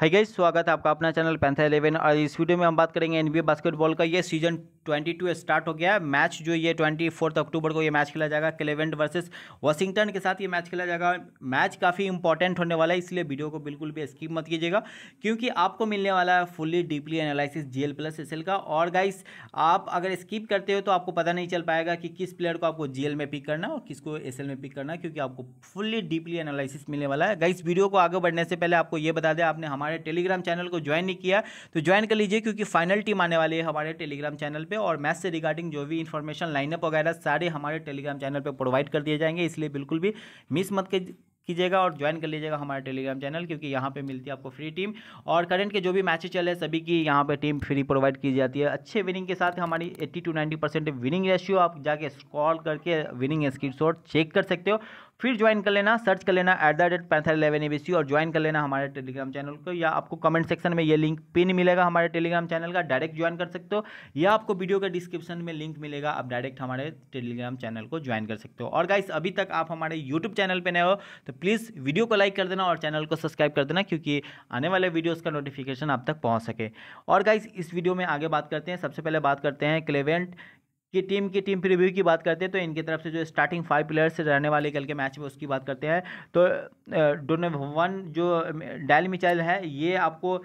hi guys स्वागत है आपका अपना चैनल पैंथर इलेवन और इस वीडियो में हम बात करेंगे एनबीए बास्केटबॉल का ये सीजन ट्वेंटी टू स्टार्ट हो गया है मैच जो ये ट्वेंटी फोर्थ अक्टूबर को ये मैच खेला जाएगा क्लेवेंट वर्सेस वाशिंगटन के साथ ये मैच खेला जाएगा मैच काफ़ी इंपॉर्टेंट होने वाला है इसलिए वीडियो को बिल्कुल भी स्किप मत कीजिएगा क्योंकि आपको मिलने वाला है fully deeply analysis GL plus S का और गाइस आप अगर स्किप करते हो तो आपको पता नहीं चल पाएगा कि किस प्लेयर को आपको जीएल में पिक करना और किसको एस में पिक करना क्योंकि आपको फुल्ली डीपली एनालिसिस मिलने वाला है गाइस वीडियो को आगे बढ़ने से पहले आपको ये बता दें आपने हमारे टेलीग्राम चैनल को ज्वाइन नहीं किया तो ज्वाइन कर लीजिए क्योंकि फाइनल टीम आने वाली है हमारे टेलीग्राम चैनल पर पे और मैथ से रिगार्डिंग जो भी इन्फॉर्मेशन लाइनअप वगैरह सारे हमारे टेलीग्राम चैनल पे प्रोवाइड कर दिए जाएंगे इसलिए बिल्कुल भी मिस मत कीजिएगा और ज्वाइन कर लीजिएगा हमारे टेलीग्राम चैनल क्योंकि यहाँ पे मिलती है आपको फ्री टीम और करंट के जो भी मैचेस चले हैं सभी की यहाँ पे टीम फ्री प्रोवाइड की जाती है अच्छे विनिंग के साथ हमारी 80 टू 90 परसेंट विनिंग रेशियो आप जाके स्क्रॉल करके विनिंग स्क्रीन चेक कर सकते हो फिर ज्वाइन कर लेना सर्च कर लेना at the rate panther eleven A और ज्वाइन कर लेना हमारे टेलीग्राम चैनल को या आपको कमेंट सेक्शन में ये लिंक पिन मिलेगा हमारे टेलीग्राम चैनल का डायरेक्ट ज्वाइन कर सकते हो या आपको वीडियो के डिस्क्रिप्शन में लिंक मिलेगा आप डायरेक्ट हमारे टेलीग्राम चैनल को ज्वाइन कर सकते हो और गाइस अभी तक आप हमारे यूट्यूब चैनल पर नए हो तो प्लीज़ वीडियो को लाइक कर देना और चैनल को सब्सक्राइब कर देना क्योंकि आने वाले वीडियोज़ का नोटिफिकेशन आप तक पहुँच सके और गाइस इस वीडियो में आगे बात करते हैं सबसे पहले बात करते हैं क्लेवेंट कि टीम की टीम प्रीव्यू की बात करते हैं तो इनकी तरफ से जो स्टार्टिंग फाइव प्लेयर्स रहने वाले कल के मैच में उसकी बात करते हैं तो डोनोवन जो डैल मिचेल है ये आपको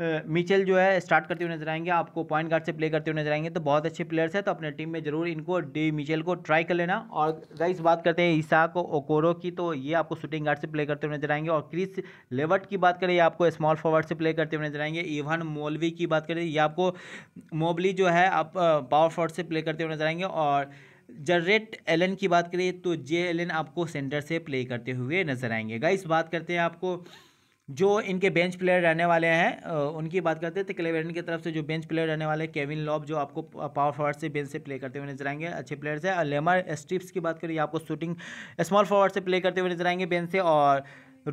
मिचेल जो है स्टार्ट करते हुए नजर आएंगे आपको पॉइंट गार्ड से प्ले करते हुए नजर आएंगे तो बहुत अच्छे प्लेयर्स हैं तो अपने टीम में जरूर इनको डी मिचेल को ट्राई कर लेना और गाइस बात करते हैं ईसाक ओकोरो की तो ये आपको शूटिंग गार्ड से प्ले करते हुए नजर आएंगे और क्रिस लेवर्ट की बात करें ये आपको स्मॉल फॉरवर्ड से प्ले करते हुए नजर आएंगे इवन मोलवी की बात करें ये आपको मोबली जो है आप पावर फॉरवर्ड से प्ले करते हुए नजर आएंगे और जर्रेट एलन की बात करें तो जे एलन आपको सेंटर से प्ले करते हुए नजर आएंगे गाइस बात करते हैं आपको जो इनके बेंच प्लेयर रहने वाले हैं उनकी बात करते हैं तो क्लेवेडन की तरफ से जो बेंच प्लेयर रहने वाले हैं केविन लॉब जो आपको पावर फॉरवर्ड से बेंच से प्ले करते हुए नजर आएंगे अच्छे प्लेयर्स हैं और लेमर स्ट्रिप्स की बात करिए आपको शूटिंग स्मॉल फॉरवर्ड से प्ले करते हुए नजर आएंगे बेंच से और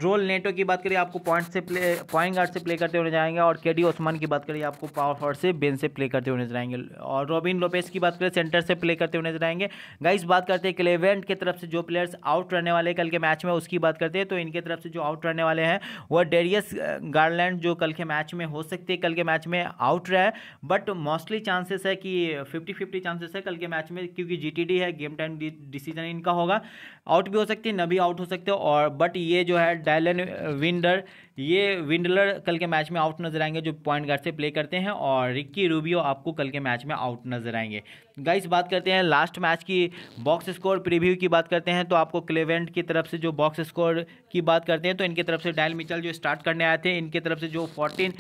रोल नेटो की बात करिए आपको पॉइंट से प्ले पॉइंट गार्ड से प्ले करते हुए नजर आएंगे और के डी ओस्मान की बात करिए आपको पावर फॉर्ड से बेन से प्ले करते हुए नजर आएंगे और रॉबिन लोपेस की बात करिए सेंटर से प्ले करते हुए नजर आएंगे गाइस बात करते हैं क्लेवेंट की तरफ से जो प्लेयर्स आउट रहने वाले कल के मैच में उसकी बात करते हैं तो इनके तरफ से जो आउट रहने वाले हैं वह डेरियस गार्लैंड जो कल के मैच में हो सकते हैं कल के मैच में आउट रहे बट मोस्टली चांसेस है कि फिफ्टी फिफ्टी चांसेस है कल के मैच में क्योंकि जी है गेम टाइम डिसीजन इनका होगा आउट भी हो सकती है न भी आउट हो सकते हो और बट ये जो है डायलन विंडर ये विंडलर कल के मैच में आउट नजर आएंगे जो पॉइंट गार्ड से प्ले करते हैं और रिक्की रूबियो आपको कल के मैच में आउट नजर आएंगे गाइस बात करते हैं लास्ट मैच की बॉक्स स्कोर प्रीव्यू की बात करते हैं तो आपको क्लेवेंट की तरफ से जो बॉक्स स्कोर की बात करते हैं तो इनकी तरफ से डायल मिचल जो स्टार्ट करने आए थे इनके तरफ से जो फोर्टीन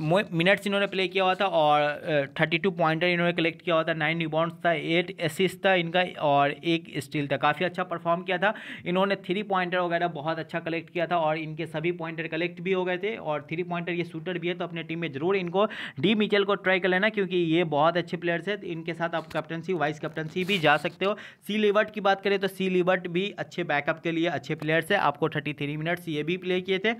मिनट्स इन्होंने प्ले किया हुआ था और थर्टी टू पॉइंटर इन्होंने कलेक्ट किया हुआ था नाइन रिबाउंड था एट असिस्ट था इनका और एक स्टील था काफ़ी अच्छा परफॉर्म किया था इन्होंने थ्री पॉइंटर वगैरह बहुत अच्छा कलेक्ट किया था और इनके सभी पॉइंटर कलेक्ट भी हो गए थे और थ्री पॉइंटर ये शूटर भी है तो अपने टीम में जरूर इनको डी मिचल को ट्राई कर लेना क्योंकि ये बहुत अच्छे प्लेयर्स हैं इनके साथ आप कैप्टनसी वाइस कैप्टनसी भी जा सकते हो सी लिवर्ट की बात करें तो सी लिवर्ट भी अच्छे बैकअप के लिए अच्छे प्लेयर्स है आपको थर्टी मिनट्स ये भी प्ले किए थे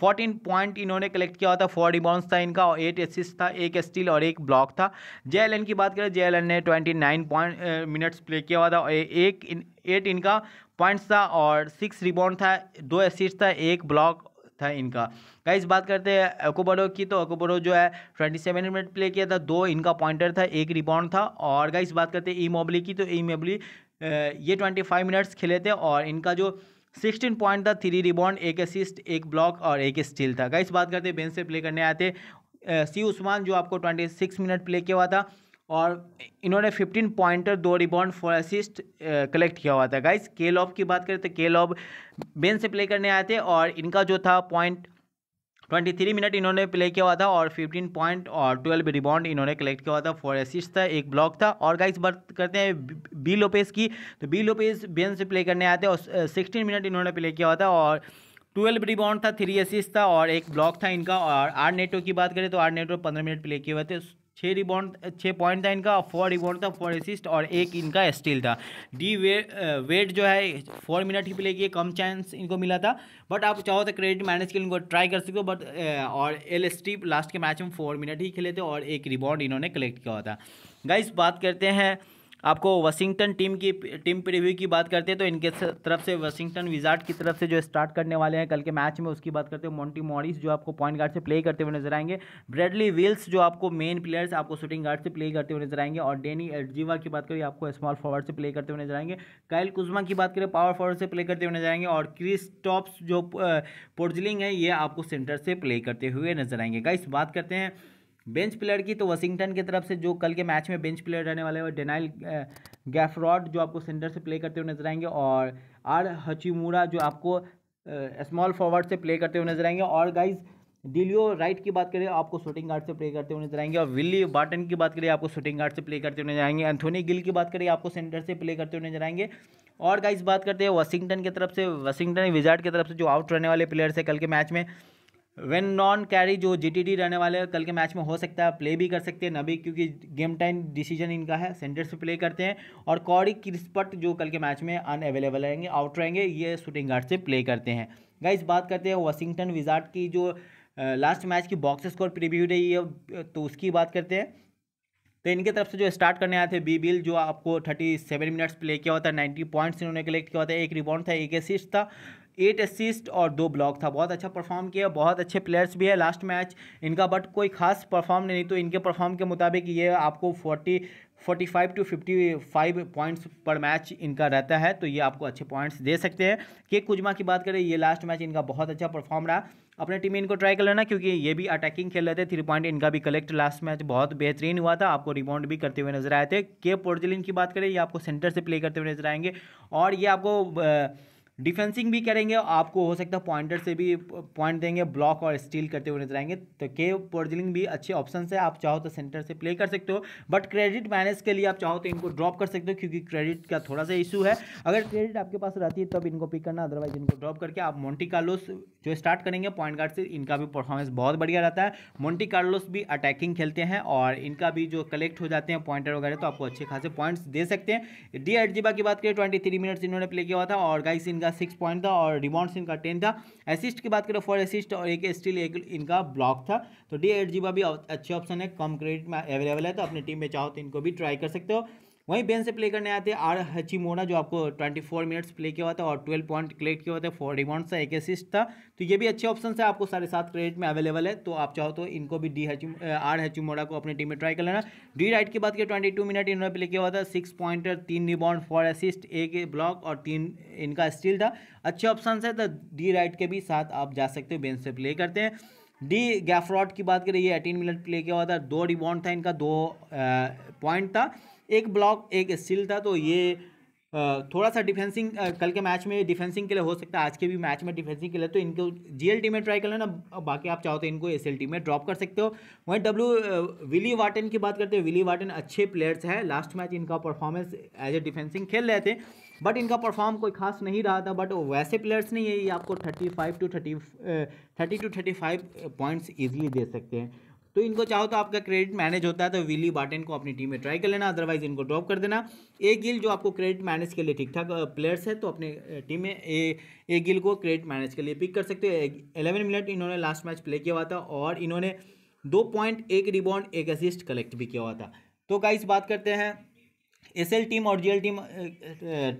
फोर्टीन पॉइंट इन्होंने कलेक्ट किया हुआ था फोर रिबाउंड था इनका और एट एसिस था एक स्टील और एक ब्लॉक था जे की बात करें जे ने twenty nine point minutes play किया हुआ था और एक इन, एट इनका पॉइंट्स था और सिक्स रिबाउंड था दो एसिस था एक ब्लॉक था इनका गाइस बात करते हैं अकोबरो की तो अकोबरो जो है ट्वेंटी सेवन मिनट प्ले किया था दो इनका पॉइंटर था एक रिबाउंड था और क्या बात करते हैं ई मोबली की तो ई मोबली ये ट्वेंटी फाइव मिनट्स खेले थे और इनका जो सिक्सटीन पॉइंट था थ्री रिबॉन्ड एक असिस्ट एक ब्लॉक और एक स्टील था गाइस बात करते हैं बेंच से प्ले करने आए थे सी उस्मान जो आपको ट्वेंटी सिक्स मिनट प्ले किया हुआ था और इन्होंने फिफ्टीन पॉइंटर दो रिबाउंड फोर असिस्ट कलेक्ट किया हुआ था गाइस के लॉब की बात करें तो केल ऑफ बेंच से प्ले करने आए थे और इनका जो था पॉइंट ट्वेंटी थ्री मिनट इन्होंने प्ले किया हुआ था और फिफ्टीन पॉइंट और ट्वेल्व रिबाउंड इन्होंने कलेक्ट किया हुआ था फोर एसिस्ट था एक ब्लॉक था और गाइस बात करते हैं बी लोपेस की तो बी लोपेस बेन से प्ले करने आते और सिक्सटीन uh, मिनट इन्होंने प्ले किया हुआ था और ट्वेल्व रिबाउंड था थ्री एसिस्ट था और एक ब्लॉक था इनका और आर नेटो की बात करें तो आर नेटो पंद्रह मिनट प्ले किए हुए थे छः रिबॉन्ड छः पॉइंट था इनका फोर रिबॉन्ड था फोर असिस्ट और एक इनका स्टील था डी वे वेट जो है फोर मिनट ही प्ले किए कम चांस इनको मिला था बट आप चाहो तो क्रेडिट मैनेज के लिए इनको ट्राई कर सकते हो बट और एल एस टी लास्ट के मैच में फोर मिनट ही खेले थे और एक रिबॉन्ड इन्होंने कलेक्ट किया था गाइस बात करते हैं आपको वाशिंगटन टीम की टीम प्रीव्यू की बात करते हैं तो इनके तरफ से वाशिंगटन विजार्ट की तरफ से जो स्टार्ट करने वाले हैं कल के मैच में उसकी बात करते हैं मोंटी मॉरिस जो आपको पॉइंट गार्ड से प्ले करते हुए नजर आएंगे ब्रेडली विल्स जो आपको मेन प्लेयर्स आपको शूटिंग गार्ड से प्ले करते हुए नजर आएंगे और डेनी एडजीवा की बात करिए आपको स्मॉल फॉरवर्ड से प्ले करते हुए नजर आएंगे कैल कुजमा की बात करें पावर फॉरवर्ड से प्ले करते हुए नजर आएंगे और क्रिस टॉप्स जो पोर्जलिंग है ये आपको सेंटर से प्ले करते हुए नजर आएंगे गाइस बात करते हैं बेंच प्लेयर की तो वाशिंगटन की तरफ से जो कल के मैच में बेंच प्लेयर रहने वाले हैं डेनाइल गैफ्रॉड जो आपको सेंटर से प्ले करते हुए नजर आएंगे और आर हचिमूरा जो आपको स्मॉल फॉरवर्ड से प्ले करते हुए नजर आएंगे और गाइज डिलियो राइट की बात करें आपको शूटिंग गार्ड से प्ले करते हुए नजर आएंगे और विली बार्टन की बात करें आपको शूटिंग गार्ड से प्ले करते हुए नजर आएंगे एंथोनी गिल की बात करें आपको सेंटर से प्ले करते हुए नजर आएंगे और गाइज बात करते हैं वाशिंगटन की तरफ से वाशिंगटन विजार्ड की तरफ से जो आउट रहने वाले प्लेयर्स है कल के मैच में वेन नॉन कैरी जो जीटीडी रहने वाले कल के मैच में हो सकता है प्ले भी कर सकते हैं नबी क्योंकि गेम टाइम डिसीजन इनका है सेंटर से प्ले करते हैं और कॉरी क्रिस्पट जो कल के मैच में अनअवेलेबल रहेंगे आउट रहेंगे ये शूटिंग गार्ड से प्ले करते हैं गाइस बात करते हैं वाशिंगटन विजार्ट की जो लास्ट मैच की बॉक्स स्कोर प्रीव्यू रही है तो उसकी बात करते हैं तो इनके तरफ से जो स्टार्ट करने आए थे बी बिल जो आपको थर्टी सेवन मिनट्स प्ले किया होता है नाइन्टी पॉइंट्स इन्होंने कलेक्ट किया होता है एक रिबाउंड था एक एसिस्ट था एट असिस्ट और दो ब्लॉक था बहुत अच्छा परफॉर्म किया बहुत अच्छे प्लेयर्स भी है लास्ट मैच इनका बट कोई खास परफॉर्म नहीं तो इनके परफॉर्म के मुताबिक ये आपको forty forty five to fifty five points पर मैच इनका रहता है तो ये आपको अच्छे पॉइंट्स दे सकते हैं के कुजमा की बात करें ये लास्ट मैच इनका बहुत अच्छा परफॉर्म रहा अपने टीम इनको ट्राई कर लेना क्योंकि ये भी अटैकिंग खेल रहे थे थ्री पॉइंट इनका भी कलेक्ट लास्ट मैच बहुत बेहतरीन हुआ था आपको रिबाउंड भी करते हुए नजर आए थे के पोर्जलिन की बात करें ये आपको सेंटर से प्ले करते हुए नजर आएंगे और ये आपको डिफेंसिंग भी करेंगे आपको हो सकता है पॉइंटर से भी पॉइंट देंगे ब्लॉक और स्टील करते हुए नजर आएंगे तो के पोर्जिलिंग भी अच्छे ऑप्शन है आप चाहो तो सेंटर से प्ले कर सकते हो बट क्रेडिट मैनेज के लिए आप चाहो तो इनको ड्रॉप कर सकते हो क्योंकि क्रेडिट का थोड़ा सा इशू है अगर क्रेडिट आपके पास रहती है तब इनको पिक करना अदरवाइज इनको ड्रॉप करके आप मोन्टी कार्लोस जो स्टार्ट करेंगे पॉइंट गार्ड से इनका भी परफॉर्मेंस बहुत बढ़िया रहता है मोन्टी कार्लोस भी अटैकिंग खेलते हैं और इनका भी जो कलेक्ट हो जाते हैं पॉइंटर वगैरह तो आपको अच्छे खासे पॉइंट्स दे सकते हैं डी की बात करें ट्वेंटी मिनट्स इन्होंने प्ले किया था और गाइस इनका इनका सिक्स पॉइंट था और रिबाउंड इनका टेन था असिस्ट की बात करें फोर असिस्ट और एक स्टिल एक इनका ब्लॉक था तो डी एट जीबा भी अच्छे ऑप्शन है कम क्रेडिट में अवेलेबल है तो अपनी टीम में चाहो तो इनको भी ट्राई कर सकते हो वहीं बेन से प्ले करने आते हैं आर मोड़ा जो आपको 24 मिनट्स प्ले किया हुआ था और 12 पॉइंट क्लेक्ट किया हुआ था फोर रिमाउंड था एक असिस्ट था तो ये भी अच्छे ऑप्शन है आपको साढ़े सात क्रेडिट में अवेलेबल है तो आप चाहो तो इनको भी डी हची आर मोड़ा को अपनी टीम में ट्राई कर लेना डी राइट की बात करें ट्वेंटी मिनट इन्होंने प्ले किया हुआ था सिक्स पॉइंटर तीन रिबाउंड फोर असिस्ट एक ब्लॉक और तीन इनका स्टील था अच्छे ऑप्शन है तो डी राइट के भी साथ आप जा सकते हो बेंच से प्ले करते हैं डी गैफ्रॉड की बात करें ये एटीन मिनट प्ले किया हुआ था दो रिबाउंड था इनका दो पॉइंट था एक ब्लॉक एक स्टील था तो ये थोड़ा सा डिफेंसिंग कल के मैच में डिफेंसिंग के लिए हो सकता है आज के भी मैच में डिफेंसिंग के लिए तो इनको जी में ट्राई कर लेना बाकी आप चाहो तो इनको एस में ड्रॉप कर सकते हो वहीं डब्ल्यू विली वाटन की बात करते हैं विली वाटन अच्छे प्लेयर्स हैं लास्ट मैच इनका परफॉर्मेंस एज ए डिफेंसिंग खेल रहे थे बट इनका परफॉर्म कोई खास नहीं रहा था बट वैसे प्लेयर्स नहीं है ये आपको thirty five to thirty thirty two thirty five points easily दे सकते हैं तो इनको चाहो तो आपका क्रेडिट मैनेज होता है तो विली बार्टन को अपनी टीम में ट्राई कर लेना अदरवाइज इनको ड्रॉप कर देना ए गिल जो आपको क्रेडिट मैनेज के लिए ठीक ठाक प्लेयर्स है तो अपने टीम में ए ए गिल को क्रेडिट मैनेज के लिए पिक कर सकते हो एलेवन मिनट इन्होंने लास्ट मैच प्ले किया हुआ था और इन्होंने दो पॉइंट एक रिबॉन्ड एक असिस्ट कलेक्ट भी किया हुआ था तो गाइस बात करते हैं एस टीम और जी टीम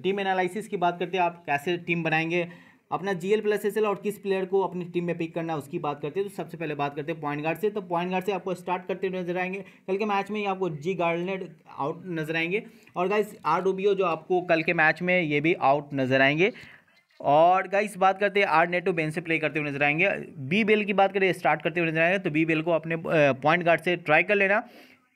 टीम एनालिसिस की बात करते हैं आप कैसे टीम बनाएंगे अपना जीएल प्लस एल और किस प्लेयर को अपनी टीम में पिक करना है उसकी बात करते हैं तो सबसे पहले बात करते हैं पॉइंट गार्ड से तो पॉइंट गार्ड से आपको स्टार्ट करते नजर आएंगे कल के मैच में ही आपको जी गार्डनेट आउट नजर आएंगे और गाइस आर डूबियो जो आपको कल के मैच में ये भी आउट नजर आएंगे और गाइस बात करते हैं आर नेटो बेन से प्ले करते हुए नजर आएंगे बी बेल की बात करें स्टार्ट करते हुए नजर आएंगे तो बी बेल को अपने पॉइंट गार्ड से ट्राई कर लेना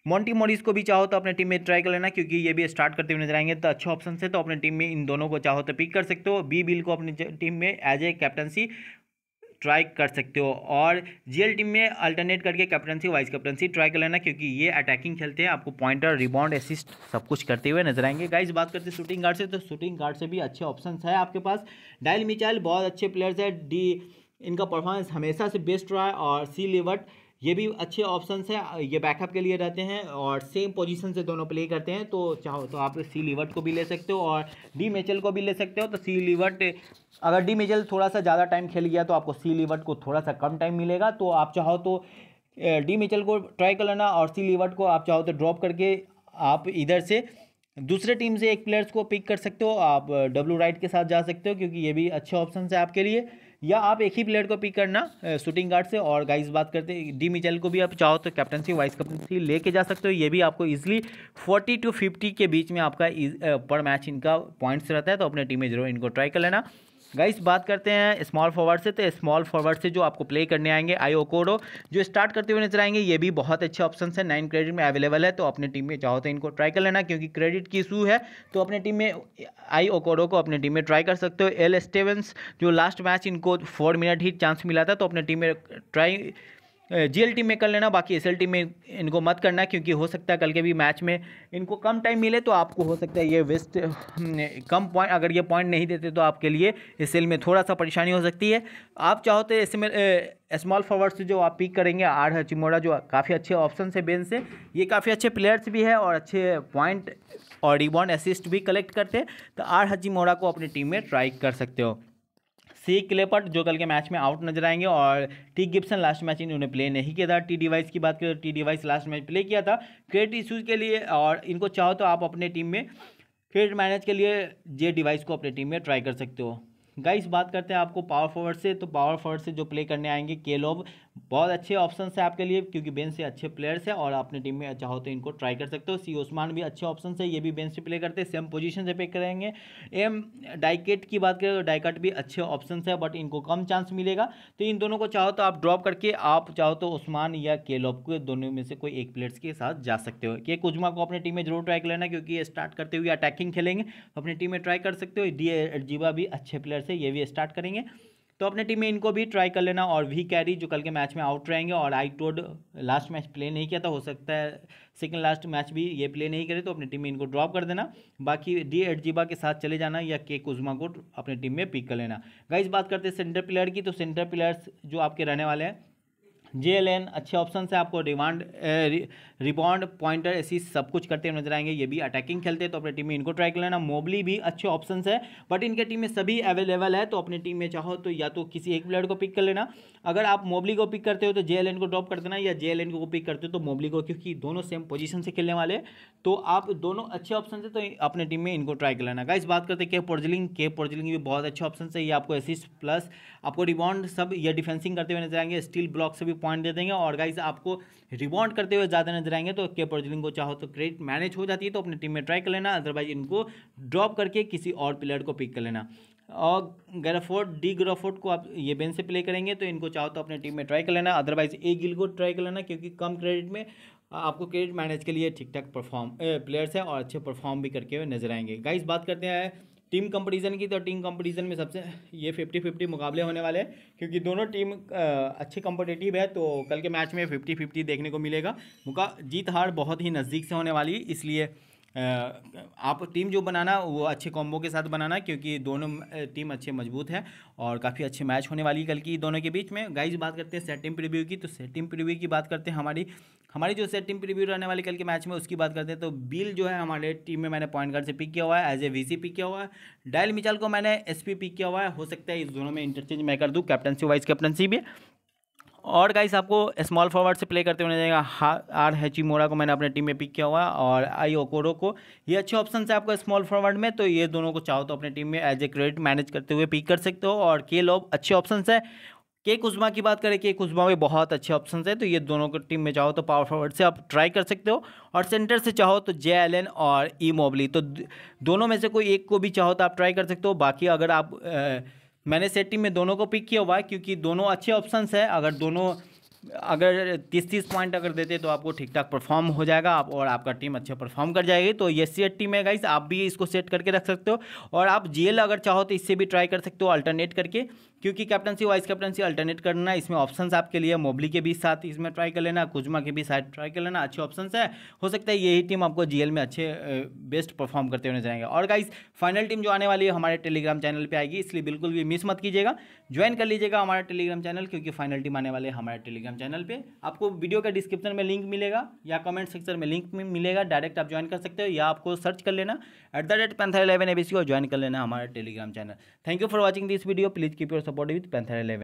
मॉन्टी मोरिस को भी चाहो तो अपने टीम में ट्राई कर लेना क्योंकि ये भी स्टार्ट करते हुए नजर आएंगे तो अच्छे ऑप्शन है तो अपने टीम में इन दोनों को चाहो तो पिक कर सकते हो बी बिल को अपनी टीम में एज ए कैप्टनसी ट्राई कर सकते हो और जीएल टीम में अल्टरनेट करके कैप्टनसी वाइस कैप्टनसी ट्राई कर लेना क्योंकि ये अटैकिंग खेलते हैं आपको पॉइंटर रिबाउंड असिस्ट सब कुछ करते हुए नजर आएंगे गाइज बात करते हैं शूटिंग गार्ड से तो शूटिंग गार्ड से भी अच्छे ऑप्शन है आपके पास डायल मिचाइल बहुत अच्छे प्लेयर्स है डी इनका परफॉर्मेंस हमेशा से बेस्ट रहा है और सी लेवट ये भी अच्छे ऑप्शन है ये बैकअप के लिए रहते हैं और सेम पोजीशन से दोनों प्ले करते हैं तो चाहो तो आप सी लीवर्ट को भी ले सकते हो और डी मेचल को भी ले सकते हो तो सी लीवर्ट अगर डी मेचल थोड़ा सा ज़्यादा टाइम खेल गया तो आपको सी लीवर्ट को थोड़ा सा कम टाइम मिलेगा तो आप चाहो तो डी मेचल को ट्राई कर लेना और सी लीवर्ट को आप चाहो तो ड्रॉप करके आप इधर से दूसरे टीम से एक प्लेयर्स को पिक कर सकते हो आप डब्ल्यू राइट के साथ जा सकते हो क्योंकि ये भी अच्छे ऑप्शन है आपके लिए या आप एक ही प्लेयर को पिक करना शूटिंग गार्ड से और गाइस बात करते हैं डी मिचेल को भी आप चाहो तो कैप्टनसी वाइस कैप्टनसी लेके जा सकते हो ये भी आपको इजिली फोर्टी टू फिफ्टी के बीच में आपका पर मैच इनका पॉइंट्स रहता है तो अपने टीम में जरूर इनको ट्राई कर लेना गाइस बात करते हैं स्मॉल फॉरवर्ड से तो स्मॉल फॉरवर्ड से जो आपको प्ले करने आएंगे आई ओकोडो जो स्टार्ट करते हुए नजर आएंगे ये भी बहुत अच्छे ऑप्शन है नाइन क्रेडिट में अवेलेबल है तो अपने टीम में चाहो तो इनको ट्राई कर लेना क्योंकि क्रेडिट की इशू है तो अपने टीम में आई ओकोडो को अपने टीम में ट्राई कर सकते हो एल स्टेवंस जो लास्ट मैच इनको फोर मिनट ही चांस मिला था तो अपने टीम में ट्राई जीएलटी में कर लेना बाकी एसएलटी में इनको मत करना क्योंकि हो सकता है कल के भी मैच में इनको कम टाइम मिले तो आपको हो सकता है ये वेस्ट हम्म, कम पॉइंट अगर ये पॉइंट नहीं देते तो आपके लिए एस में थोड़ा सा परेशानी हो सकती है आप चाहो तो एस स्मॉल से जो आप पिक करेंगे आर चिमोड़ा जो काफ़ी अच्छे ऑप्शन है बेन से ये काफ़ी अच्छे प्लेयर्स भी है और अच्छे पॉइंट और रिबॉन्ड असिस्ट भी कलेक्ट करते हैं तो आर मोड़ा को अपनी टीम में ट्राई कर सकते हो सी क्लेपट जो कल के मैच में आउट नजर आएंगे और टी गिप्सन लास्ट मैच इन्होंने प्ले नहीं किया था टी डिवाइस की बात करें तो T Davis last match play किया था क्रेड इश्यूज के लिए और इनको चाहो तो आप अपने टीम में क्रेड मैनेज के लिए जे डिवाइस को अपने टीम में ट्राई कर सकते हो गाइस बात करते हैं आपको पावर फॉरवर्ड से तो पावर फॉरवर्ड से जो प्ले करने आएंगे केलोब बहुत अच्छे ऑप्शन है आपके लिए क्योंकि बेंच से अच्छे प्लेयर्स हैं और अपनी टीम में चाहो तो इनको ट्राई कर सकते हो सी ओस्मान भी अच्छे ऑप्शन है ये भी बेंच से प्ले करते हैं सेम पोजीशन से पे करेंगे एम डाइकेट की बात करें तो डाइकट भी अच्छे ऑप्शन है बट इनको कम चांस मिलेगा तो इन दोनों को चाहो तो आप ड्रॉप करके आप चाहो तो उस्मान या केलोप को दोनों में से कोई एक प्लेयर्स के साथ जा सकते हो कि कुजमा को अपनी टीम में जरूर ट्राई कर लेना क्योंकि ये स्टार्ट करते हुए अटैकिंग खेलेंगे तो अपनी टीम में ट्राई कर सकते हो डी जीवा भी अच्छे प्लेयर्स है ये भी स्टार्ट करेंगे तो अपने टीम में इनको भी ट्राई कर लेना और वी कैरी जो कल के मैच में आउट रहेंगे और I Todd last match play नहीं किया था हो सकता है सेकेंड लास्ट मैच भी ये प्ले नहीं करे तो अपने टीम में इनको ड्रॉप कर देना बाकी डी एडजीबा के साथ चले जाना या के कुजमा को अपने टीम में पिक कर लेना गाइज बात करते हैं सेंटर प्लेयर की तो सेंटर प्लेयर्स जो आपके रहने वाले हैं जे एल एन अच्छे ऑप्शन से आपको रिमांड रिबॉन्ड पॉइंटर ऐसी सब कुछ करते हुए नजर आएंगे ये भी अटैकिंग खेलते हैं तो अपनी टीम में इनको ट्राई कर लेना मोबली भी अच्छे ऑप्शन है बट इनके टीम में सभी अवेलेबल है तो अपने टीम में चाहो तो या तो किसी एक प्लेयर को पिक कर लेना अगर आप मोबली को पिक करते हो तो जे को ड्रॉप कर देना या जे को पिक करते हो तो मोबली को क्योंकि दोनों सेम पोजिशन से खेलने वाले तो आप दोनों अच्छे ऑप्शन है तो अपने टीम में इनको ट्राई कर लेना गाइस बात करते हैं के पोर्जलिंग के पोर्जलिंग भी बहुत अच्छे ऑप्शन है ये आपको एसिस प्लस आपको रिबॉन्ड सब या डिफेंसिंग करते हुए नजर आएंगे स्टील ब्लॉक से भी पॉइंट दे देंगे और गाइस आपको रिबॉन्ड करते हुए ज़्यादा नजर आएंगे तो के पोर्जलिंग को चाहो तो क्रेडिट मैनेज हो जाती है तो अपने टीम में ट्राई कर लेना अदरवाइज इनको ड्रॉप करके किसी और प्लेयर को पिक कर लेना और ग्राफोर्ड डी ग्राफोर्ड को आप ये बेन से प्ले करेंगे तो इनको चाहो तो अपने टीम में ट्राई कर लेना अदरवाइज ए गिल को ट्राई कर लेना क्योंकि कम क्रेडिट में आपको क्रेडिट मैनेज के लिए ठीक ठाक परफॉर्म प्लेयर्स हैं और अच्छे परफॉर्म भी करके हुए नजर आएंगे गाइस बात करते हैं टीम कंपटीशन की तो टीम कंपटीशन में सबसे ये फिफ्टी फिफ्टी मुकाबले होने वाले हैं क्योंकि दोनों टीम अच्छी कंपटेटिव है तो कल के मैच में फिफ्टी फिफ्टी देखने को मिलेगा मुका जीत हार बहुत ही नज़दीक से होने वाली इसलिए आप टीम जो बनाना वो अच्छे कॉम्बो के साथ बनाना क्योंकि दोनों टीम अच्छे मजबूत है और काफ़ी अच्छे मैच होने वाली है कल की दोनों के बीच में गाइज बात करते हैं सेट टीम प्रीव्यू की तो सेट टीम प्रीव्यू की बात करते हैं हमारी हमारी जो सेट टीम प्रीव्यू रहने वाली कल के मैच में उसकी बात करते हैं तो बिल जो है हमारे टीम में मैंने पॉइंट गार्ड से पिक किया हुआ है एज ए वी पिक किया हुआ है डायल मिचाल को मैंने एस पिक किया हुआ है हो सकता है इस दोनों में इंटरचेंज मैं कर दूँ कैप्टनसी वाइस कैप्टनसी भी और गाइस आपको स्मॉल फॉरवर्ड से प्ले करते हुए जाएगा हा आर हैची मोरा को मैंने अपने टीम में पिक किया हुआ और आई ओकोरो को ये अच्छे ऑप्शन है आपका स्मॉल फॉरवर्ड में तो ये दोनों को चाहो तो अपने टीम में एज ए क्रेडिट मैनेज करते हुए पिक कर सकते हो और के लोग अच्छे ऑप्शन है के कुमा की बात करें के कुमा भी बहुत अच्छे ऑप्शन है तो ये दोनों को टीम में चाहो तो पावर फॉरवर्ड से आप ट्राई कर सकते हो और सेंटर से चाहो तो जे एल एन और ई मोबली तो दोनों में से कोई एक को भी चाहो तो आप ट्राई कर सकते हो बाकी अगर आप आ, मैंने सेटिंग में दोनों को पिक किया हुआ है क्योंकि दोनों अच्छे ऑप्शन है अगर दोनों अगर तीस तीस पॉइंट अगर देते तो आपको ठीक ठाक परफॉर्म हो जाएगा आप और आपका टीम अच्छा परफॉर्म कर जाएगी तो ये सी टीम है गाइस आप भी इसको सेट करके रख सकते हो और आप जीएल अगर चाहो तो इससे भी ट्राई कर सकते हो अल्टरनेट करके क्योंकि कैप्टनसी वाइस कैप्टनसी अल्टरनेट करना इसमें ऑप्शंस आपके लिए मोबली के भी साथ इसमें ट्राई कर लेना कुजमा के भी साथ ट्राई कर लेना अच्छे ऑप्शन है हो सकता है यही टीम आपको जीएल में अच्छे बेस्ट परफॉर्म करते हुए जाएंगे और गाइस फाइनल टीम जो आने वाली है हमारे टेलीग्राम चैनल पर आएगी इसलिए बिल्कुल भी मिस मत कीजिएगा ज्वाइन कर लीजिएगा हमारा टेलीग्राम चैनल क्योंकि फाइनल टीम आने वाले हमारे टेलीग्राम चैनल पर आपको वीडियो का डिस्क्रिप्शन में लिंक मिलेगा या कमेंट सेक्शन में लिंक मिलेगा डायरेक्ट आप ज्वाइन कर सकते हो या आपको सर्च कर लेना at the rate panther eleven A B C को ज्वाइन कर लेना हमारा Telegram channel thank you for watching this video please keep your supported with panther 11